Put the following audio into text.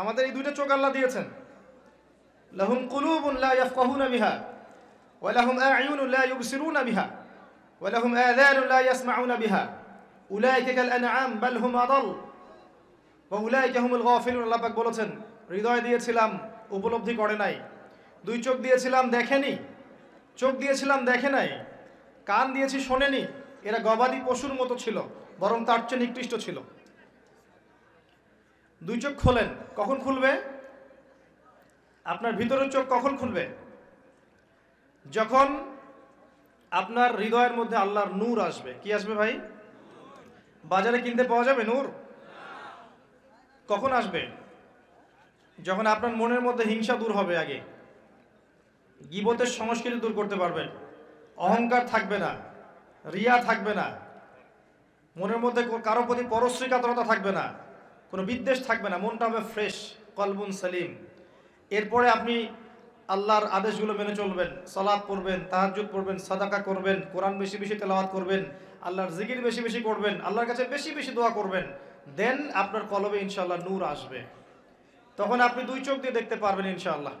আমাদের এই দুইটা চোখ আল্লাহ দিয়েছেন লাহুম কুলুবুন লা ইয়াফকাহুনা বিহা ওয়া লাহুম আ'ইউনুন লা ইউবসিরুনা বিহা ওয়া লাহুম আযানুন লা ইয়াসমাউনা বিহা উলাইকা কাল আনআম বাল হুম আদাল ওয়া উলাইকা হুমুল গাফিলুন আল্লাহ পাক বলেছেন হৃদয় দিয়েছিলাম উপলব্ধি করে নাই দুই চোখ দিয়েছিলাম দেখেনি চোখ দিয়েছিলাম দেখে নাই কান দিয়েছি শোনেনি এরা গবাদি পশুর মতো ছিল বরং তার চেয়ে নিকৃষ্ট ছিল দুই চোখ খোলেন কখন খুলবে আপনার ভিতরের চোখ কখন খুলবে যখন আপনার হৃদয়ের মধ্যে আল্লাহর নূর আসবে কি আসবে ভাই বাজারে কিনতে পাওয়া যাবে নূর কখন আসবে যখন আপনার মনের মধ্যে হিংসা দূর হবে আগে গিবতের সংস্কৃতি দূর করতে পারবেন অহংকার থাকবে না রিয়া থাকবে না মনের মধ্যে কারো প্রতি পরশ্রীকাতরতা থাকবে না কোনো বিদ্বেষ থাকবে না মনটা হবে ফ্রেশ কলবুন সালিম এরপরে আপনি আল্লাহর আদেশগুলো মেনে চলবেন সলাদ পড়বেন তাহাজুদ পড়বেন সাদাকা করবেন কোরআন বেশি বেশি তেলাওয়াত করবেন আল্লাহর জিকির বেশি বেশি করবেন আল্লাহর কাছে বেশি বেশি দোয়া করবেন দেন আপনার কলবে ইনশাল্লাহ নূর আসবে তখন আপনি দুই চোখ দিয়ে দেখতে পারবেন ইনশাআল্লাহ